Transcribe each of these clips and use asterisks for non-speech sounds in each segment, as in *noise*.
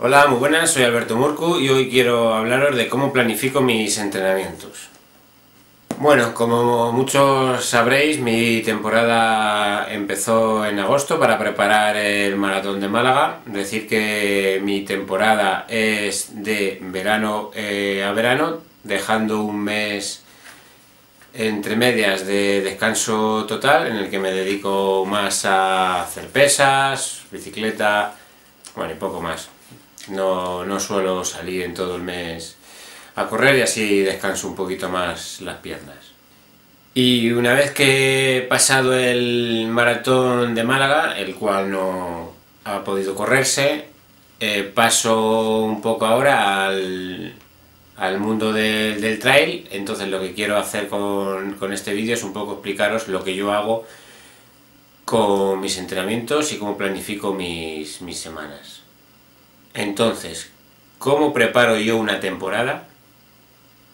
Hola, muy buenas, soy Alberto Murcu y hoy quiero hablaros de cómo planifico mis entrenamientos. Bueno, como muchos sabréis, mi temporada empezó en agosto para preparar el maratón de Málaga. Decir que mi temporada es de verano eh, a verano, dejando un mes entre medias de descanso total en el que me dedico más a hacer pesas, bicicleta, bueno, y poco más. No, no suelo salir en todo el mes a correr y así descanso un poquito más las piernas. Y una vez que he pasado el maratón de Málaga, el cual no ha podido correrse, eh, paso un poco ahora al, mundo del trail, entonces lo que quiero hacer con, este vídeo es un poco explicaros lo que yo hago con mis entrenamientos y cómo planifico mis semanas. Entonces, ¿cómo preparo yo una temporada?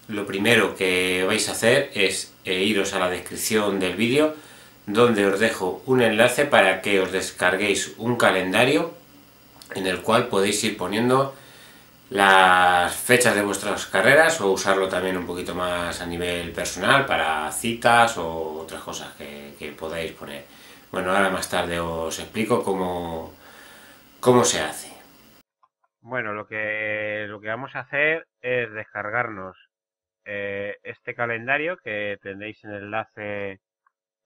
Lo primero que vais a hacer es eh, iros a la descripción del vídeo donde os dejo un enlace para que os descarguéis un calendario en el cual podéis ir poniendo las fechas de vuestras carreras o usarlo también un poquito más a nivel personal para citas o otras cosas que, que podáis poner. Bueno, ahora más tarde os explico cómo, cómo se hace. Bueno, lo que, lo que vamos a hacer es descargarnos eh, este calendario que tendréis en el enlace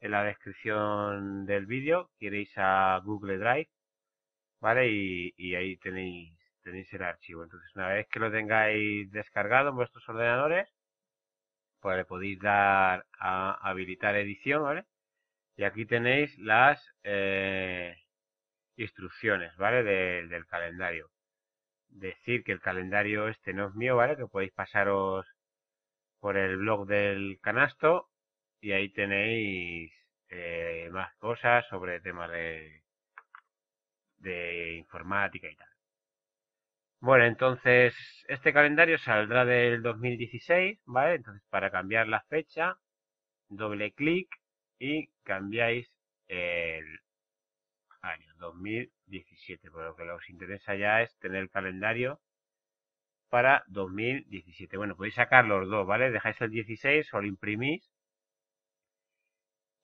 en la descripción del vídeo. queréis a Google Drive, ¿vale? Y, ahí tenéis, tenéis el archivo. Entonces, una vez que lo tengáis descargado en vuestros ordenadores, pues le podéis dar a habilitar edición, ¿vale? Y aquí tenéis las eh, instrucciones, ¿vale? del calendario decir que el calendario este no es mío, ¿vale? Que podéis pasaros por el blog del canasto y ahí tenéis eh, más cosas sobre temas de, de informática y tal. Bueno, entonces este calendario saldrá del 2016, ¿vale? Entonces para cambiar la fecha, doble clic y cambiáis el, año 2017. Por lo que os interesa ya es tener el calendario para 2017. Bueno, podéis sacar los dos, ¿vale? Dejáis el 16 o lo imprimís.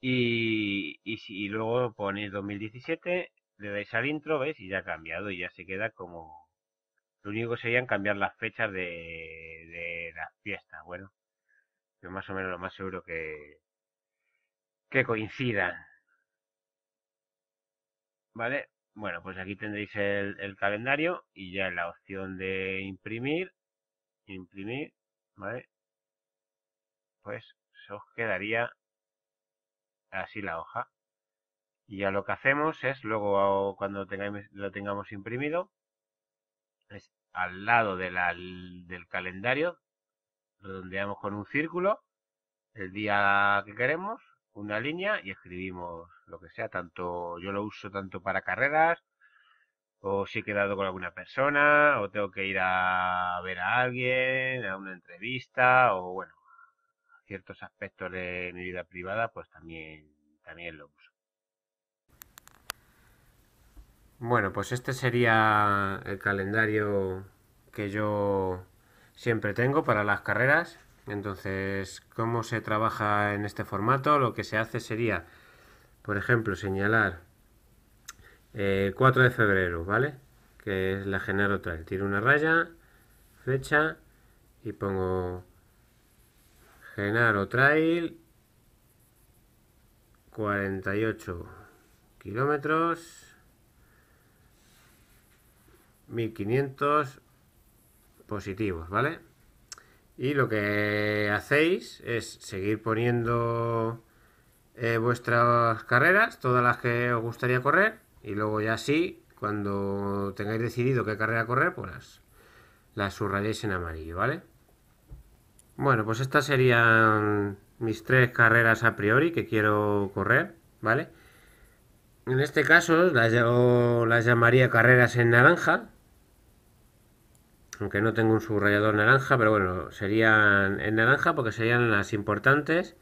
Y, y, luego ponéis 2017, le dais al intro, ¿veis? Y ya ha cambiado y ya se queda como... Lo único serían cambiar las fechas de, de las fiestas, bueno. yo más o menos lo más seguro que, que coincidan. ¿Vale? Bueno, pues aquí tendréis el, calendario y ya en la opción de imprimir, imprimir, ¿vale? Pues os quedaría así la hoja. Y ya lo que hacemos es, luego cuando tengáis, lo tengamos imprimido, es al lado de del calendario, redondeamos con un círculo el día que queremos, una línea y escribimos lo que sea, tanto yo lo uso tanto para carreras, o si he quedado con alguna persona, o tengo que ir a ver a alguien, a una entrevista, o bueno, ciertos aspectos de mi vida privada, pues también, también lo uso. Bueno, pues este sería el calendario que yo siempre tengo para las carreras. Entonces, ¿cómo se trabaja en este formato? Lo que se hace sería, por ejemplo, señalar eh, 4 de febrero, ¿vale? Que es la Genaro trail. Tiro una raya, fecha y pongo Genaro Trail 48 kilómetros 1500 positivos, ¿vale? Y lo que hacéis es seguir poniendo eh, vuestras carreras, todas las que os gustaría correr, y luego ya sí, cuando tengáis decidido qué carrera correr, pues las, las subrayáis en amarillo, ¿vale? Bueno, pues estas serían mis tres carreras a priori que quiero correr, ¿vale? En este caso las, las llamaría carreras en naranja, aunque no tengo un subrayador naranja, pero bueno, serían en naranja porque serían las importantes.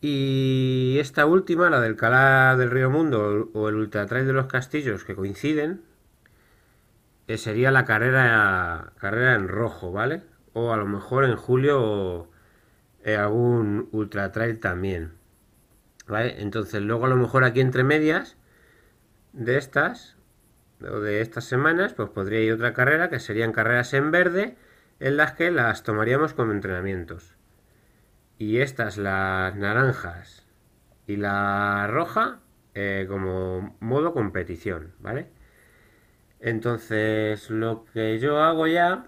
Y esta última, la del Calá del Río Mundo o el Ultra Trail de los Castillos, que coinciden, eh, sería la carrera, carrera en rojo, ¿vale? O a lo mejor en julio eh, algún Ultra Trail también. ¿Vale? Entonces, luego a lo mejor aquí entre medias de estas, de estas semanas, pues podría ir otra carrera que serían carreras en verde, en las que las tomaríamos como entrenamientos. Y estas, las naranjas y la roja, eh, como modo competición, ¿vale? Entonces, lo que yo hago ya,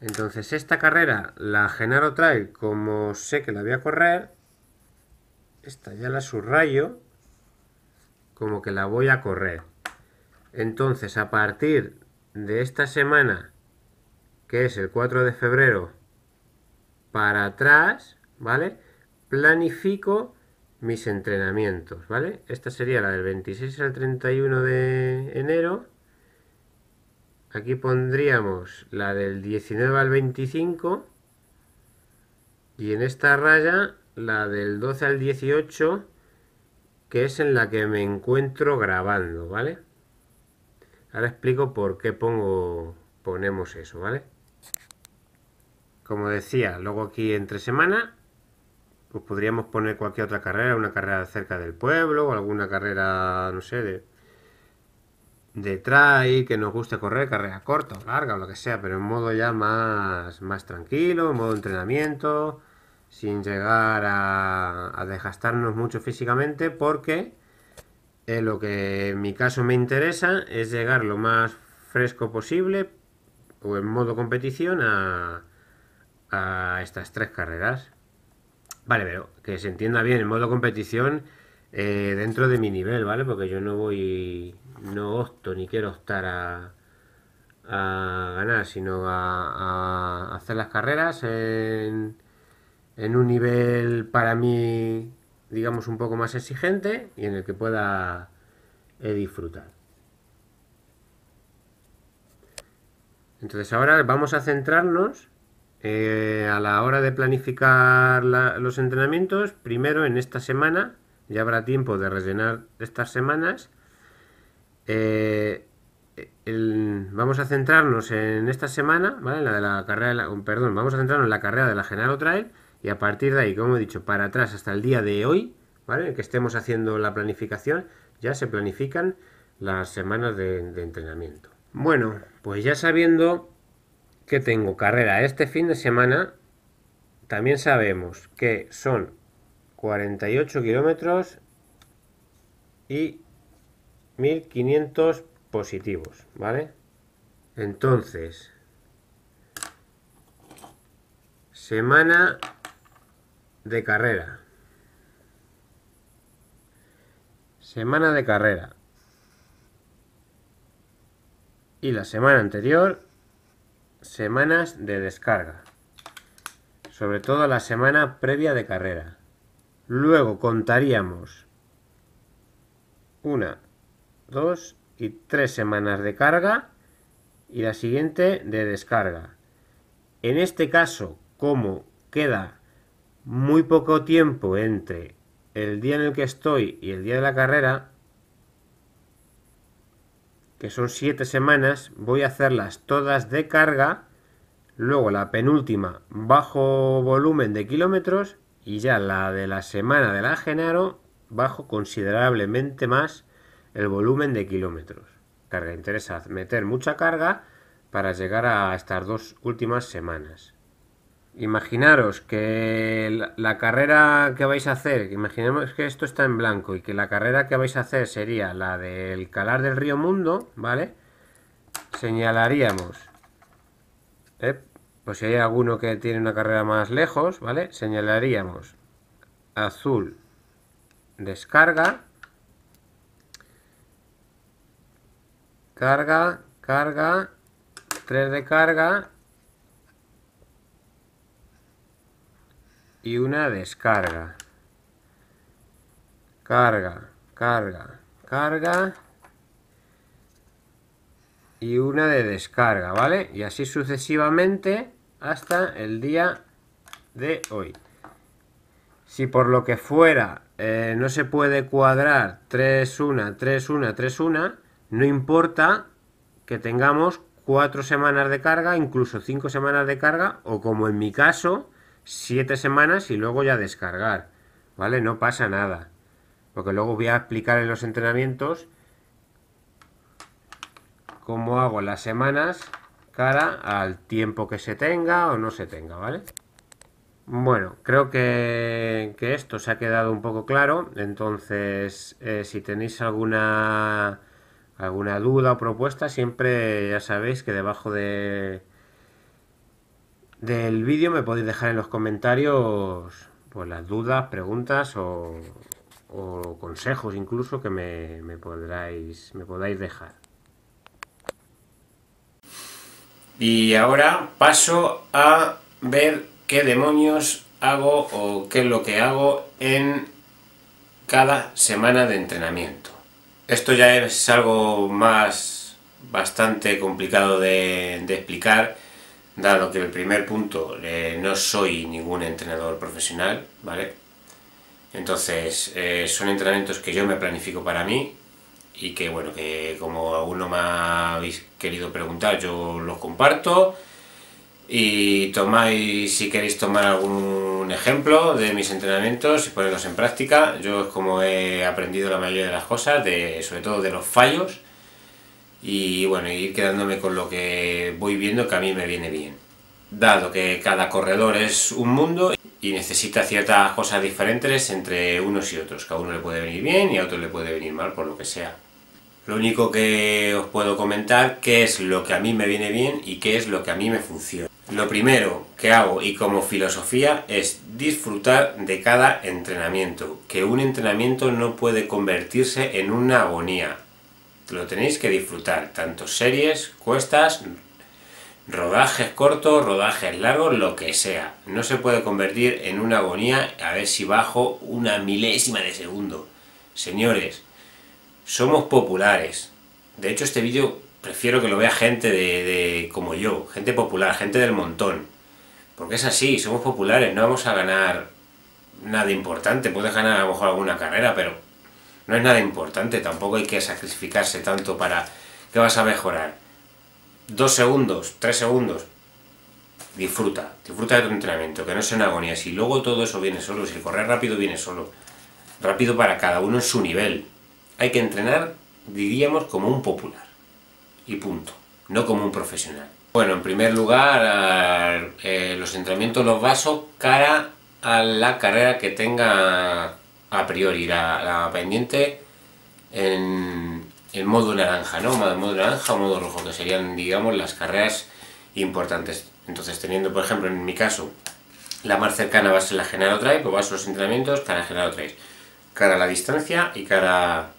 entonces esta carrera la Genaro Trail, como sé que la voy a correr, esta ya la subrayo, como que la voy a correr. Entonces, a partir de esta semana, que es el 4 de febrero, para atrás, ¿vale? Planifico mis entrenamientos, ¿vale? Esta sería la del 26 al 31 de enero. Aquí pondríamos la del 19 al 25. Y en esta raya, la del 12 al 18, que es en la que me encuentro grabando, ¿vale? Ahora explico por qué pongo, ponemos eso, ¿vale? Como decía, luego aquí entre semana, pues podríamos poner cualquier otra carrera, una carrera cerca del pueblo, o alguna carrera, no sé, de, de trail, que nos guste correr, carrera corta o larga o lo que sea, pero en modo ya más, más tranquilo, en modo entrenamiento, sin llegar a, a desgastarnos mucho físicamente, porque eh, lo que en mi caso me interesa es llegar lo más fresco posible o en modo competición a, estas tres carreras. Vale, pero que se entienda bien, en modo competición eh, dentro de mi nivel, ¿vale? Porque yo no voy, no opto ni quiero optar a, ganar, sino a, a hacer las carreras en, en un nivel para mí digamos, un poco más exigente y en el que pueda eh, disfrutar. Entonces ahora vamos a centrarnos eh, a la hora de planificar los entrenamientos, primero en esta semana, ya habrá tiempo de rellenar estas semanas. Eh, vamos a centrarnos en esta semana, La de la carrera, perdón, vamos a centrarnos en la carrera de la General Trail y a partir de ahí, como he dicho, para atrás hasta el día de hoy, ¿vale? que estemos haciendo la planificación, ya se planifican las semanas de, de entrenamiento. Bueno, pues ya sabiendo que tengo carrera este fin de semana, también sabemos que son 48 kilómetros y 1500 positivos, ¿vale? Entonces, semana de carrera. Semana de carrera. Y la semana anterior, semanas de descarga. Sobre todo la semana previa de carrera. Luego contaríamos una, dos y tres semanas de carga y la siguiente de descarga. En este caso, como queda muy poco tiempo entre el día en el que estoy y el día de la carrera, que son siete semanas, voy a hacerlas todas de carga, luego la penúltima bajo volumen de kilómetros y ya la de la semana de la Genaro bajo considerablemente más el volumen de kilómetros. Carga interesa meter mucha carga para llegar a estas dos últimas semanas imaginaros que la carrera que vais a hacer, imaginemos que esto está en blanco y que la carrera que vais a hacer sería la del calar del río Mundo, ¿vale? Señalaríamos, eh, pues si hay alguno que tiene una carrera más lejos, ¿vale? Señalaríamos azul descarga, carga, carga, 3 de carga y una descarga. Carga, carga, carga y una de descarga, ¿vale? Y así sucesivamente hasta el día de hoy. Si por lo que fuera eh, no se puede cuadrar 3, 1, 3, 1, 3, 1, no importa que tengamos 4 semanas de carga, incluso 5 semanas de carga, o como en mi caso, siete semanas y luego ya descargar, ¿vale? No pasa nada, porque luego voy a explicar en los entrenamientos cómo hago las semanas cara al tiempo que se tenga o no se tenga, ¿vale? Bueno, creo que, esto se ha quedado un poco claro, entonces eh, si tenéis alguna, alguna duda o propuesta, siempre ya sabéis que debajo de, del vídeo me podéis dejar en los comentarios pues las dudas, preguntas o, consejos incluso que me, podráis, me podáis dejar. Y ahora paso a ver qué demonios hago o qué es lo que hago en cada semana de entrenamiento. Esto ya es algo más bastante complicado de explicar dado que el primer punto eh, no soy ningún entrenador profesional, ¿vale? Entonces, eh, son entrenamientos que yo me planifico para mí y que, bueno, que como alguno me habéis querido preguntar, yo los comparto y tomáis, si queréis tomar algún ejemplo de mis entrenamientos y ponerlos en práctica. Yo es como he aprendido la mayoría de las cosas, de, sobre todo de los fallos y bueno, ir quedándome con lo que voy viendo que a mí me viene bien. Dado que cada corredor es un mundo y necesita ciertas cosas diferentes entre unos y otros, que a uno le puede venir bien y a otro le puede venir mal por lo que sea. Lo único que os puedo comentar qué es lo que a mí me viene bien y qué es lo que a mí me funciona. Lo primero que hago y como filosofía es disfrutar de cada entrenamiento, que un entrenamiento no puede convertirse en una agonía, lo tenéis que disfrutar, tanto series, cuestas, rodajes cortos, rodajes largos, lo que sea. No se puede convertir en una agonía a ver si bajo una milésima de segundo. Señores, somos populares. De hecho, este vídeo prefiero que lo vea gente de, como yo, gente popular, gente del montón. Porque es así, somos populares, no vamos a ganar nada importante. Puedes ganar a lo mejor alguna carrera, pero no es nada importante, tampoco hay que sacrificarse tanto para que vas a mejorar. Dos segundos, tres segundos, disfruta, disfruta de tu entrenamiento, que no sea una agonía. Si luego todo eso viene solo, si el correr rápido viene solo, rápido para cada uno en su nivel. Hay que entrenar, diríamos, como un popular. Y punto, no como un profesional. Bueno, en primer lugar, eh, los entrenamientos los vasos cara a la carrera que tenga a priori la, la pendiente en, el modo naranja, ¿no? Modo naranja o modo rojo, que serían, digamos, las carreras importantes. Entonces, teniendo, por ejemplo, en mi caso, la más cercana va a ser la General Drive, pues vas a los entrenamientos cara General Drive, cara a la distancia y cara,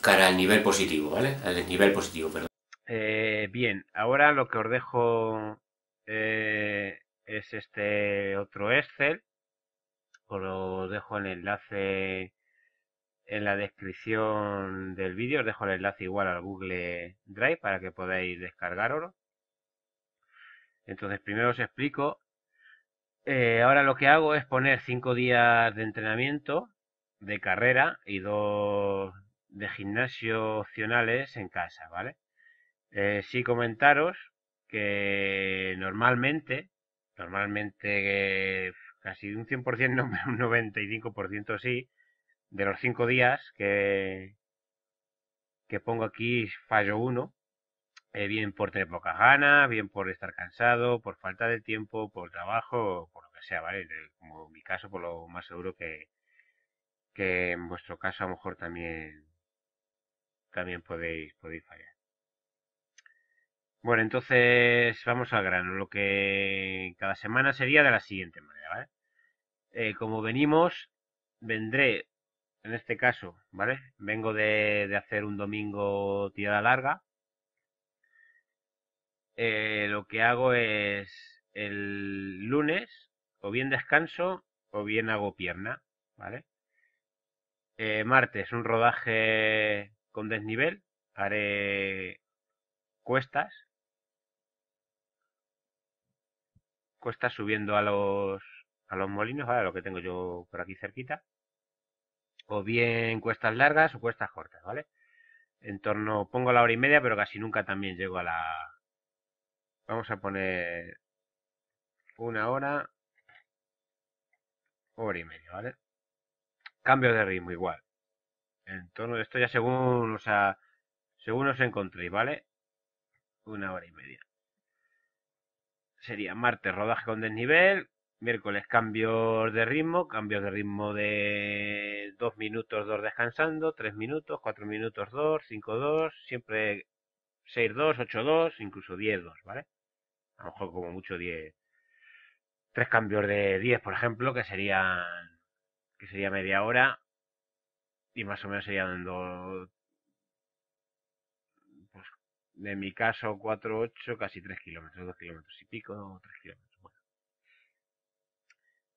cara al nivel positivo, ¿vale? Al nivel positivo, eh, bien, ahora lo que os dejo eh, es este otro Excel os dejo el enlace en la descripción del vídeo, os dejo el enlace igual al Google Drive para que podáis descargarlo. Entonces, primero os explico. Eh, ahora lo que hago es poner 5 días de entrenamiento de carrera y dos de gimnasio opcionales en casa, ¿vale? si eh, sí comentaros que normalmente, normalmente casi un 100%, no, *laughs* un 95% sí, de los cinco días que, que pongo aquí fallo uno, bien eh, por tener poca ganas, bien por estar cansado, por falta de tiempo, por trabajo, por lo que sea, ¿vale? Como en mi caso, por lo más seguro que, que en vuestro caso a lo mejor también, también podéis, podéis fallar. Bueno, entonces vamos al grano. Lo que cada semana sería de la siguiente manera, ¿vale? Eh, como venimos, vendré, en este caso, ¿vale? Vengo de, hacer un domingo tirada larga. Eh, lo que hago es el lunes, o bien descanso, o bien hago pierna, ¿vale? Eh, martes, un rodaje con desnivel. Haré cuestas, cuesta subiendo a los, a los molinos, ¿vale? lo que tengo yo por aquí cerquita, o bien cuestas largas o cuestas cortas, ¿vale? En torno, pongo la hora y media, pero casi nunca también llego a la... Vamos a poner una hora, hora y media, ¿vale? Cambio de ritmo igual. En torno, esto ya según, o sea, según os encontréis, ¿vale? Una hora y media sería martes rodaje con desnivel, miércoles cambios de ritmo, cambios de ritmo de 2 minutos 2 descansando, 3 minutos, 4 minutos 2, 5 2, siempre 6 2, 8 2, incluso 10 2, ¿vale? A lo mejor como mucho 10 tres cambios de 10, por ejemplo, que sería media hora y más o menos serían dos, en mi caso, 4.8, casi 3 kilómetros, 2 kilómetros y pico, 3 kilómetros. Bueno.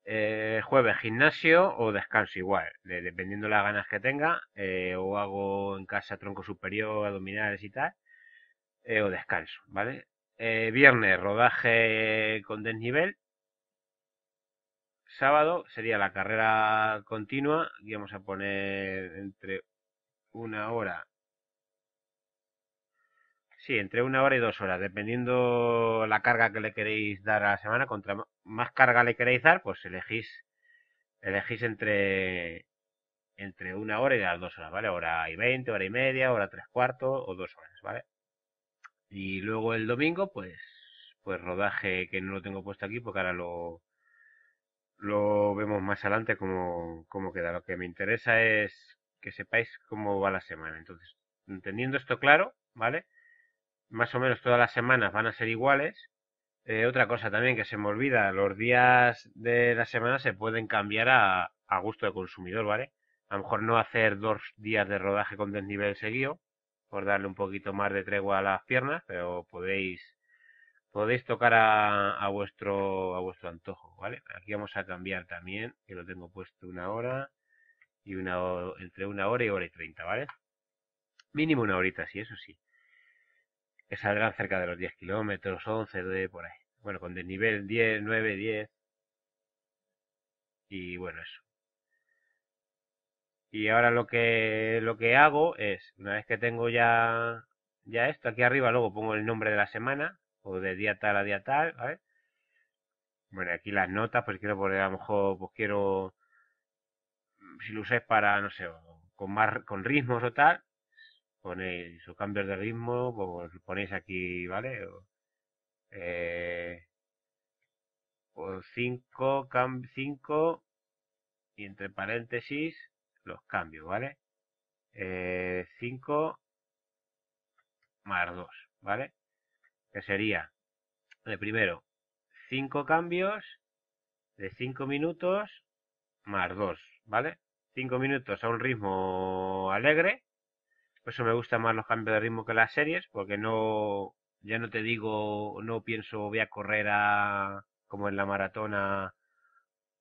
Eh, jueves, gimnasio o descanso igual, de, dependiendo las ganas que tenga, eh, o hago en casa tronco superior, abdominales y tal, eh, o descanso, ¿vale? viernes, rodaje con desnivel. Sábado sería la carrera continua, y vamos a poner entre una hora Sí, entre una hora y dos horas, dependiendo la carga que le queréis dar a la semana. Contra más carga le queréis dar, pues elegís, elegís entre, entre una hora y las dos horas, ¿vale? Hora y veinte, hora y media, hora tres cuartos o dos horas, ¿vale? Y luego el domingo, pues, pues rodaje que no lo tengo puesto aquí porque ahora lo, lo vemos más adelante cómo, queda. Lo que me interesa es que sepáis cómo va la semana. Entonces, entendiendo esto claro, ¿vale? más o menos todas las semanas van a ser iguales. Eh, otra cosa también que se me olvida, los días de la semana se pueden cambiar a, a gusto del consumidor, ¿vale? A lo mejor no hacer dos días de rodaje con desnivel seguido, por darle un poquito más de tregua a las piernas, pero podéis podéis tocar a, a vuestro a vuestro antojo, ¿vale? Aquí vamos a cambiar también, que lo tengo puesto una hora y una entre una hora y hora y treinta, ¿vale? Mínimo una horita, sí, eso sí que salgan cerca de los 10 kilómetros, 11, de por ahí. Bueno, con desnivel 10, 9, 10. Y bueno, eso. Y ahora lo que, lo que hago es, una vez que tengo ya, ya esto, aquí arriba luego pongo el nombre de la semana, o de día tal a día tal, ¿vale? Bueno, aquí las notas, pues quiero poner, a lo mejor, pues quiero, mm, si lo usáis para, no sé, con, más, con ritmos o tal, ponéis o cambios de ritmo, pues ponéis aquí, ¿vale? O, 5, 5 y entre paréntesis los cambios, ¿vale? 5 eh, más 2, ¿vale? Que sería, de eh, primero, 5 cambios de 5 minutos más 2, ¿vale? 5 minutos a un ritmo alegre por eso me gustan más los cambios de ritmo que las series, porque no, ya no te digo, no pienso voy a correr a, como en la maratona,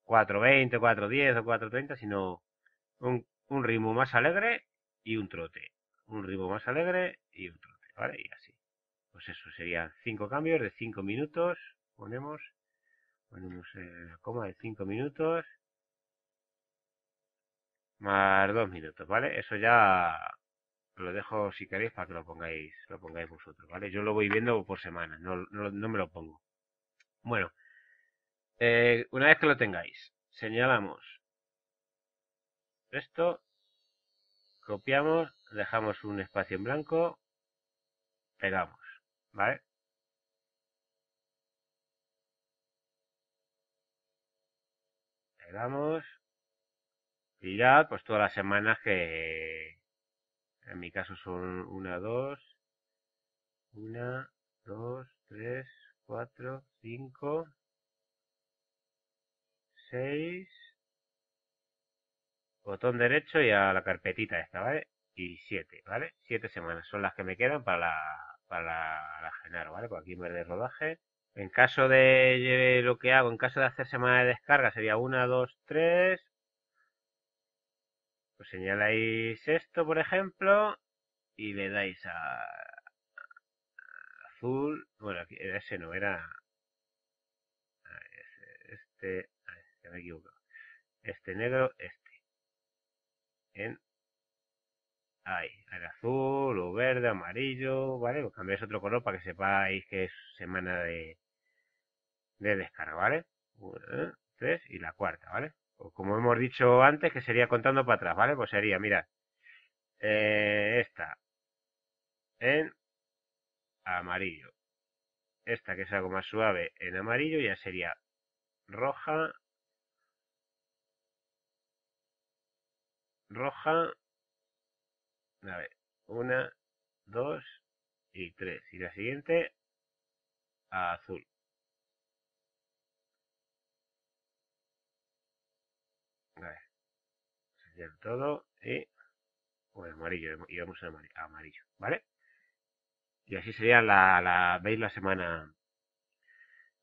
4.20, 4.10 o 4.30, sino un, ritmo más alegre y un trote. Un ritmo más alegre y un trote, ¿vale? Y así. Pues eso, serían cinco cambios de 5 minutos. Ponemos, ponemos eh, la coma de 5 minutos. Más 2 minutos, ¿vale? Eso ya lo dejo si queréis para que lo pongáis, lo pongáis vosotros, ¿vale? Yo lo voy viendo por semana, no, no, no me lo pongo. Bueno, eh, una vez que lo tengáis, señalamos esto, copiamos, dejamos un espacio en blanco, pegamos, ¿vale? Pegamos, ya pues todas las semanas que en mi caso son 1, 2, 1, 2, 3, 4, 5, 6, botón derecho y a la carpetita esta, ¿vale? Y 7, ¿vale? 7 semanas son las que me quedan para la, para ¿vale? Por pues aquí en verde rodaje. En caso de lo que hago, en caso de hacer semana de descarga, sería 1, 2, 3, pues señaláis esto, por ejemplo, y le dais a azul. Bueno, ese no era... Este... Este negro, este. En... Ahí, azul, o verde, amarillo, ¿vale? cambiáis otro color para que sepáis que es semana de, de descarga, ¿vale? tres y la cuarta, ¿vale? o como hemos dicho antes, que sería contando para atrás, ¿vale? Pues sería, mira, eh, esta en amarillo. Esta que es algo más suave en amarillo ya sería roja, roja, a ver, una, dos y tres. Y la siguiente, azul. todo y eh, amarillo, y vamos a amarillo, ¿vale? Y así sería la, la veis la semana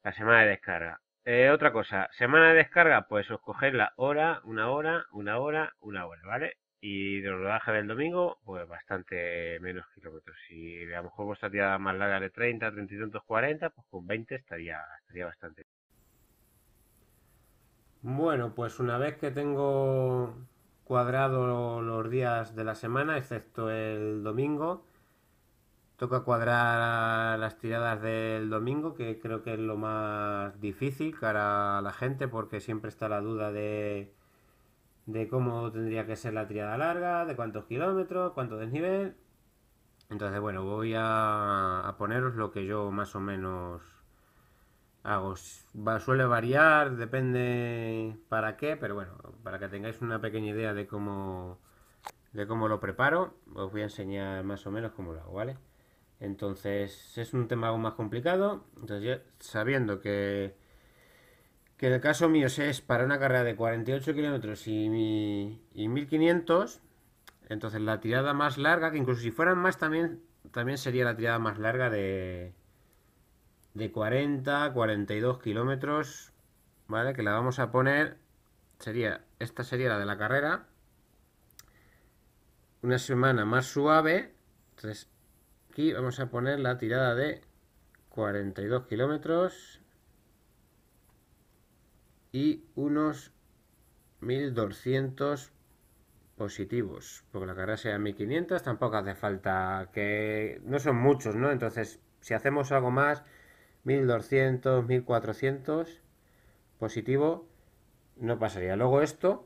la semana de descarga. Eh, otra cosa, semana de descarga, pues os la hora, una hora, una hora, una hora, ¿vale? Y de rodaje del domingo, pues bastante menos kilómetros. Si a lo mejor vuestra tirada más larga de 30, 30 y tantos, 40, pues con 20 estaría, estaría bastante. Bueno, pues una vez que tengo cuadrado los días de la semana, excepto el domingo. Toca cuadrar las tiradas del domingo, que creo que es lo más difícil para la gente, porque siempre está la duda de, de cómo tendría que ser la tirada larga, de cuántos kilómetros, cuánto desnivel. Entonces, bueno, voy a, a poneros lo que yo más o menos hago. suele variar, depende para qué, pero bueno, para que tengáis una pequeña idea de cómo, de cómo lo preparo, os voy a enseñar más o menos cómo lo hago, ¿vale? Entonces es un tema aún más complicado, entonces sabiendo que, que el caso mío es para una carrera de 48 kilómetros y, y 1500, entonces la tirada más larga, que incluso si fueran más también, también sería la tirada más larga de, de 40, 42 kilómetros, ¿vale? Que la vamos a poner, sería, esta sería la de la carrera, una semana más suave, entonces aquí vamos a poner la tirada de 42 kilómetros y unos 1200 positivos, porque la carrera sea 1500, tampoco hace falta que no son muchos, ¿no? Entonces, si hacemos algo más, 1200, 1400, positivo, no pasaría. Luego esto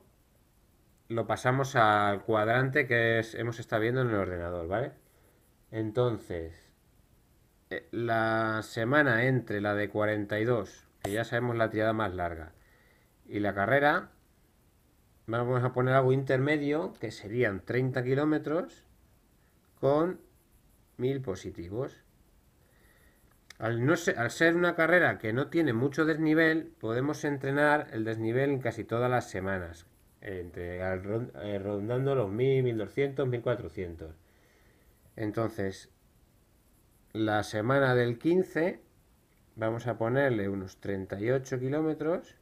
lo pasamos al cuadrante que hemos estado viendo en el ordenador, ¿vale? Entonces, eh, la semana entre la de 42, que ya sabemos la tirada más larga, y la carrera, vamos a poner algo intermedio, que serían 30 kilómetros con 1000 positivos. Al, ser, una carrera que no tiene mucho desnivel, podemos entrenar el desnivel en casi todas las semanas, entre, eh, rondando los 1000, 1200, 1400. Entonces, la semana del 15 vamos a ponerle unos 38 kilómetros.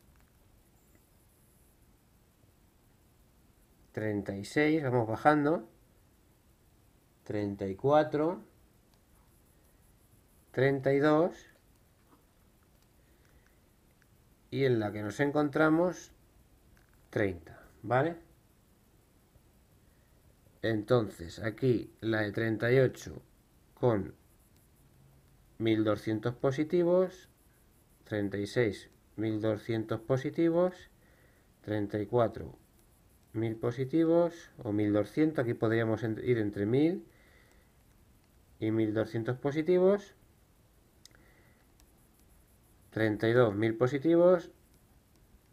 36, vamos bajando. 34. 32 y en la que nos encontramos 30, ¿vale? Entonces, aquí la de 38 con 1200 positivos, 36 1200 positivos, 34 1000 positivos o 1200, aquí podríamos ir entre 1000 y 1200 positivos, 32.000 positivos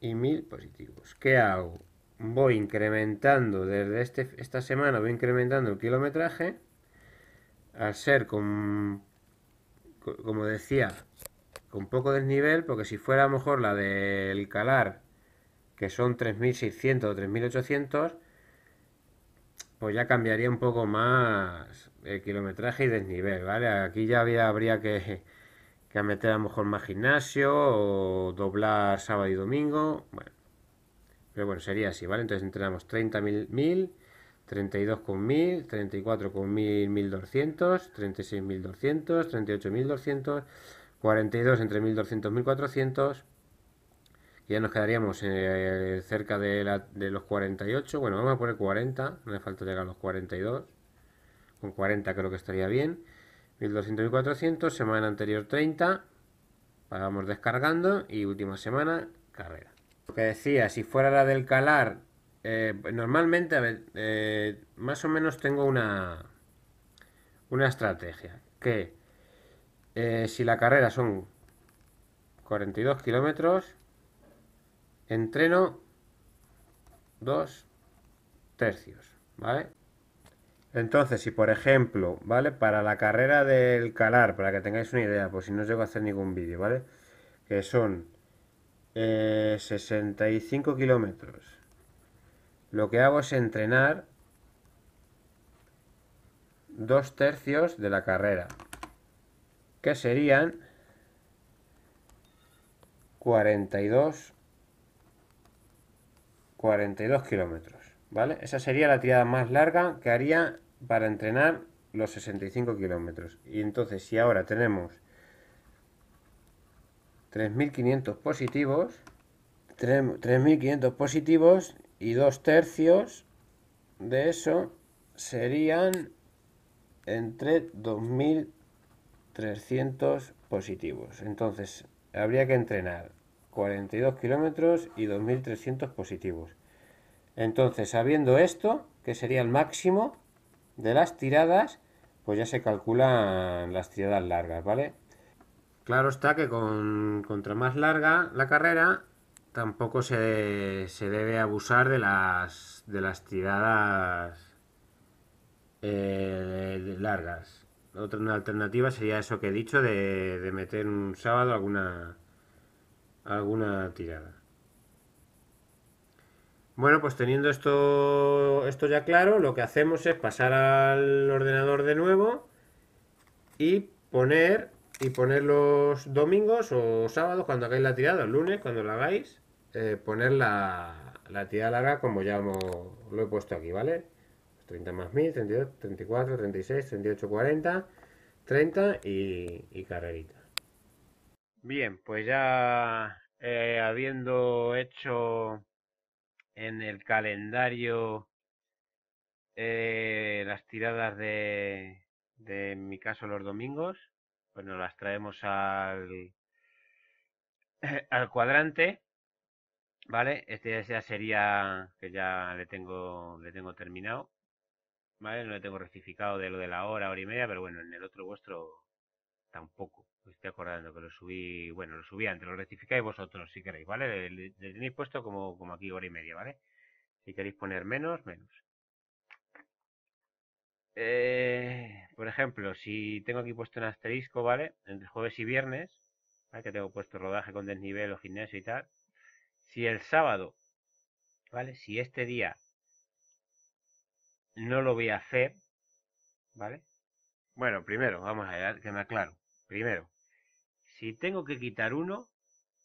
y 1000 positivos. ¿Qué hago? Voy incrementando desde este, esta semana, voy incrementando el kilometraje. Al ser con, como decía, con poco desnivel, porque si fuera a lo mejor la del calar, que son 3600 o 3800, pues ya cambiaría un poco más el kilometraje y desnivel, ¿vale? Aquí ya había, habría que que a meter a lo mejor más gimnasio o doblar sábado y domingo. Bueno, pero bueno, sería así, ¿vale? Entonces entrenamos 30.000, 1000, 32 con 34 con 1200, 36.200, 38.200, 42 entre 1200, 1400. Y ya nos quedaríamos eh, cerca de, los 48. Bueno, vamos a poner 40, no me falta llegar a los 42. Con 40 creo que estaría bien. 1200 y semana anterior 30, pagamos descargando y última semana carrera. Lo que decía, si fuera la del calar, eh, pues normalmente, a ver, eh, más o menos tengo una, una estrategia, que eh, si la carrera son 42 kilómetros, entreno dos tercios, ¿vale? Entonces, si por ejemplo, ¿vale? Para la carrera del calar, para que tengáis una idea, por si no os llego a hacer ningún vídeo, ¿vale? Que son 65 eh, kilómetros. Lo que hago es entrenar dos tercios de la carrera, que serían 42, 42 kilómetros. ¿Vale? Esa sería la tirada más larga que haría para entrenar los 65 kilómetros. Y entonces, si ahora tenemos 3.500 positivos, 3.500 positivos y dos tercios de eso serían entre 2.300 positivos. Entonces, habría que entrenar 42 kilómetros y 2.300 positivos. Entonces, sabiendo esto, que sería el máximo de las tiradas, pues ya se calculan las tiradas largas, ¿vale? Claro está que con, contra más larga la carrera, tampoco se, debe abusar de las, de las tiradas eh, largas. Otra alternativa sería eso que he dicho de, de meter un sábado alguna, alguna tirada. Bueno, pues teniendo esto, ya claro, lo que hacemos es pasar al ordenador de nuevo y poner, los domingos o sábados, cuando hagáis la tirada, el lunes, cuando la hagáis, eh, poner la, tirada larga como ya lo he puesto aquí, ¿vale? 30 más 1000, 32, 34, 36, 38, 40, 30 y, carrerita. Bien, pues ya eh, habiendo hecho en el calendario eh, las tiradas de, de, mi caso, los domingos, pues nos las traemos al, eh, al cuadrante, ¿vale? Este ya sería que ya le tengo, le tengo terminado, ¿vale? No le tengo rectificado de lo de la hora, hora y media, pero bueno, en el otro vuestro tampoco. estoy acordando que lo subí, bueno, lo subí antes, lo rectificáis vosotros si queréis, ¿vale? Le, tenéis puesto como, como aquí hora y media, ¿vale? Si queréis poner menos, menos. Eh, por ejemplo, si tengo aquí puesto un asterisco, ¿vale? Entre jueves y viernes, ¿vale? que tengo puesto rodaje con desnivel o gimnasio y tal. Si el sábado, ¿vale? Si este día no lo voy a hacer, ¿vale? Bueno, primero, vamos a ver, que me aclaro. Primero, si tengo que quitar uno,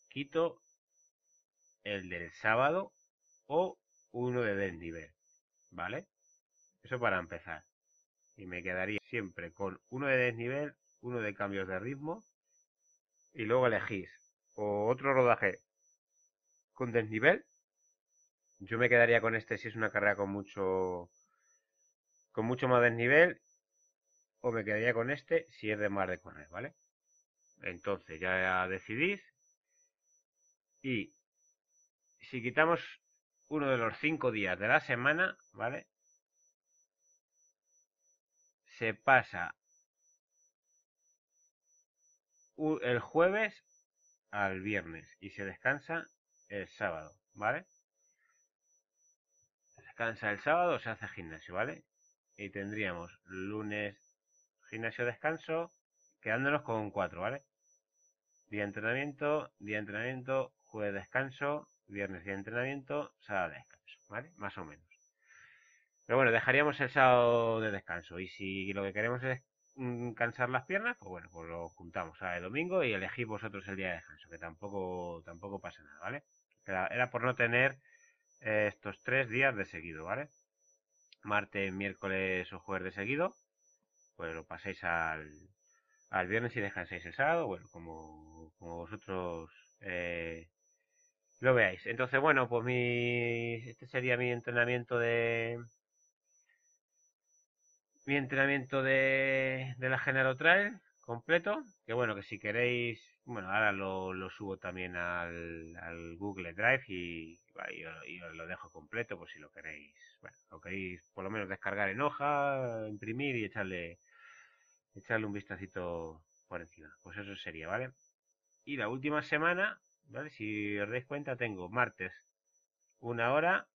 quito el del sábado o uno de desnivel, ¿vale? Eso para empezar. Y me quedaría siempre con uno de desnivel, uno de cambios de ritmo y luego elegís o otro rodaje con desnivel. Yo me quedaría con este si es una carrera con mucho con mucho más desnivel o me quedaría con este si es de mar de correr, ¿vale? Entonces ya decidís. Y si quitamos uno de los cinco días de la semana, ¿vale? Se pasa el jueves al viernes y se descansa el sábado, ¿vale? Se descansa el sábado, se hace gimnasio, ¿vale? Y tendríamos lunes, gimnasio descanso, quedándonos con cuatro, ¿vale? Día de entrenamiento, día de entrenamiento, jueves descanso, viernes de entrenamiento, sábado de descanso, ¿vale? Más o menos. Pero bueno, dejaríamos el sábado de descanso y si lo que queremos es mm, cansar las piernas, pues bueno, pues lo juntamos a el domingo y elegís vosotros el día de descanso, que tampoco, tampoco pasa nada, ¿vale? Era, por no tener eh, estos tres días de seguido, ¿vale? Martes, miércoles o jueves de seguido pues lo paséis al, al viernes y dejáis el sábado, bueno, como, como vosotros eh, lo veáis. Entonces, bueno, pues mi, este sería mi entrenamiento de... Mi entrenamiento de, de la general Trail completo, que bueno, que si queréis bueno, ahora lo, subo también al, Google Drive y, lo dejo completo por si lo queréis. Bueno, lo queréis por lo menos descargar en hoja, imprimir y echarle, echarle un vistacito por encima. Pues eso sería, ¿vale? Y la última semana, ¿vale? Si os dais cuenta, tengo martes una hora,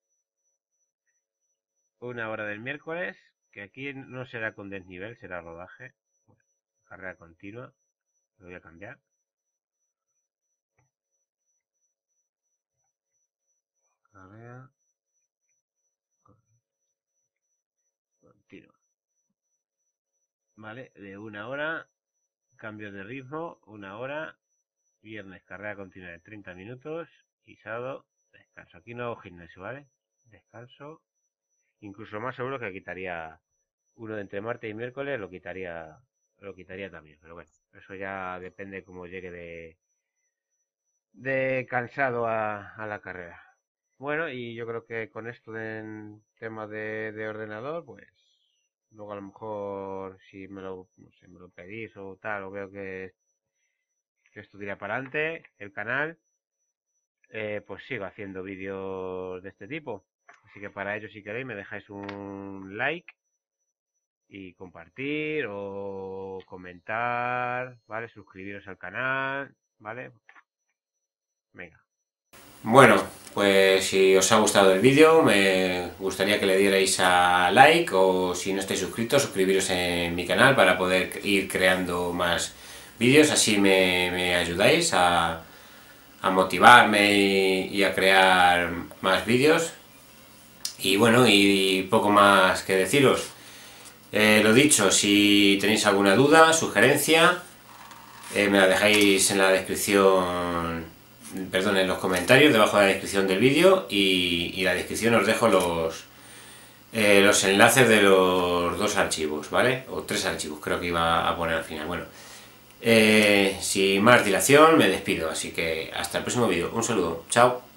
una hora del miércoles, que aquí no será con desnivel, será rodaje, carrera continua, lo voy a cambiar. tarea continua. ¿Vale? De una hora, cambio de ritmo, una hora, viernes carrera continua de 30 minutos y sábado descanso. Aquí no gimnasio, ¿vale? Descanso. Incluso más seguro que quitaría uno de entre martes y miércoles, lo quitaría lo quitaría también, pero bueno, eso ya depende cómo llegue de, de cansado a, a la carrera. Bueno, y yo creo que con esto en tema de, ordenador, pues luego a lo mejor si me lo, pedís o tal, o veo que, que esto tira para adelante, el canal, eh, pues sigo haciendo vídeos de este tipo. Así que para ello, si queréis, me dejáis un like y compartir o comentar, ¿vale? Suscribiros al canal, ¿vale? Venga. Bueno, pues si os ha gustado el vídeo, me gustaría que le dierais a like o si no estáis suscritos, suscribiros en mi canal para poder ir creando más vídeos, así me, ayudáis a, motivarme y, a crear más vídeos. Y bueno, y poco más que deciros. Eh, lo dicho, si tenéis alguna duda, sugerencia, eh, me la dejáis en la descripción Mm. perdón, en los comentarios debajo de la descripción del vídeo y, y la descripción os dejo los, eh, los enlaces de los dos archivos, ¿vale? O tres archivos, creo que iba a poner al final. Bueno, eh, sin más dilación me despido, así que hasta el próximo vídeo. Un saludo, chao.